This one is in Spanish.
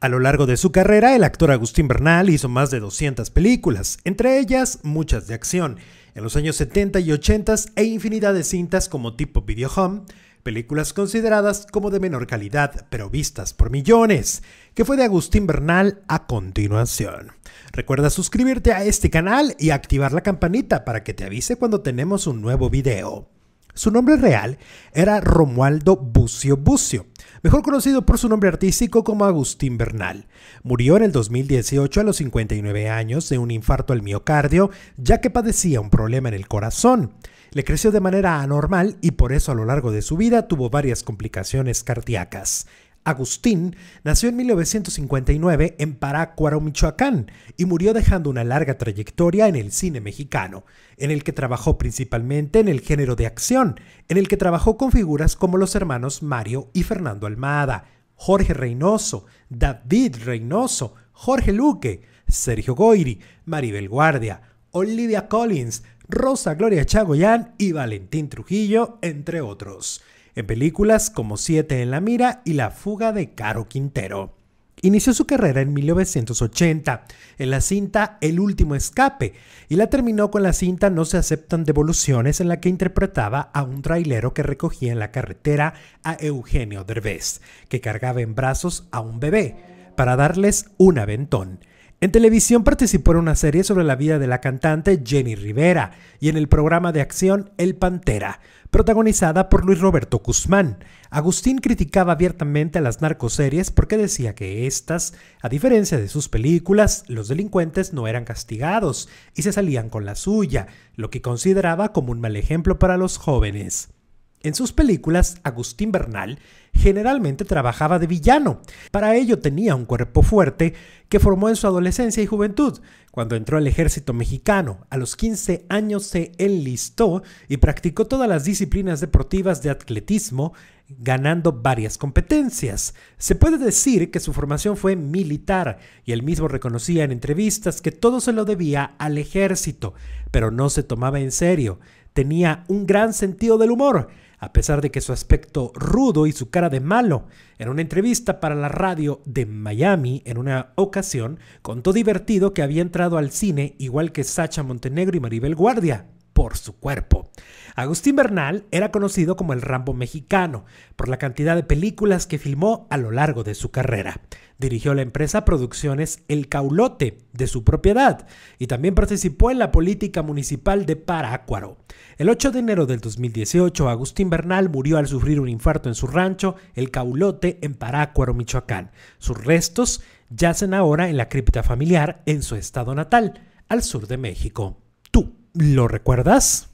A lo largo de su carrera, el actor Agustín Bernal hizo más de 200 películas, entre ellas muchas de acción, en los años 70 y 80 e infinidad de cintas como tipo Video Home, películas consideradas como de menor calidad, pero vistas por millones, que fue de Agustín Bernal a continuación. Recuerda suscribirte a este canal y activar la campanita para que te avise cuando tenemos un nuevo video. Su nombre real era Romualdo Bucio Bucio, mejor conocido por su nombre artístico como Agustín Bernal. Murió en el 2018 a los 59 años de un infarto al miocardio, ya que padecía un problema en el corazón. Le creció de manera anormal y por eso a lo largo de su vida tuvo varias complicaciones cardíacas. Agustín nació en 1959 en Parácuaro, Michoacán, y murió dejando una larga trayectoria en el cine mexicano, en el que trabajó principalmente en el género de acción, en el que trabajó con figuras como los hermanos Mario y Fernando Almada, Jorge Reynoso, David Reynoso, Jorge Luque, Sergio Goyri, Maribel Guardia, Olivia Collins, Rosa Gloria Chagoyán y Valentín Trujillo, entre otros en películas como Siete en la mira y La fuga de Caro Quintero. Inició su carrera en 1980 en la cinta El último escape y la terminó con la cinta No se aceptan devoluciones en la que interpretaba a un trailero que recogía en la carretera a Eugenio Derbez, que cargaba en brazos a un bebé para darles un aventón. En televisión participó en una serie sobre la vida de la cantante Jenny Rivera y en el programa de acción El Pantera, protagonizada por Luis Roberto Guzmán. Agustín criticaba abiertamente a las narcoseries porque decía que éstas, a diferencia de sus películas, los delincuentes no eran castigados y se salían con la suya, lo que consideraba como un mal ejemplo para los jóvenes. En sus películas, Agustín Bernal generalmente trabajaba de villano. Para ello tenía un cuerpo fuerte que formó en su adolescencia y juventud. Cuando entró al ejército mexicano, a los 15 años se enlistó y practicó todas las disciplinas deportivas de atletismo, ganando varias competencias. Se puede decir que su formación fue militar y él mismo reconocía en entrevistas que todo se lo debía al ejército, pero no se tomaba en serio. Tenía un gran sentido del humor a pesar de que su aspecto rudo y su cara de malo. En una entrevista para la radio de Miami, en una ocasión, contó divertido que había entrado al cine igual que Sacha Montenegro y Maribel Guardia por su cuerpo. Agustín Bernal era conocido como el Rambo mexicano por la cantidad de películas que filmó a lo largo de su carrera. Dirigió la empresa Producciones El Caulote de su propiedad y también participó en la política municipal de Parácuaro. El 8 de enero del 2018, Agustín Bernal murió al sufrir un infarto en su rancho El Caulote en Parácuaro, Michoacán. Sus restos yacen ahora en la cripta familiar en su estado natal, al sur de México. ¿Lo recuerdas?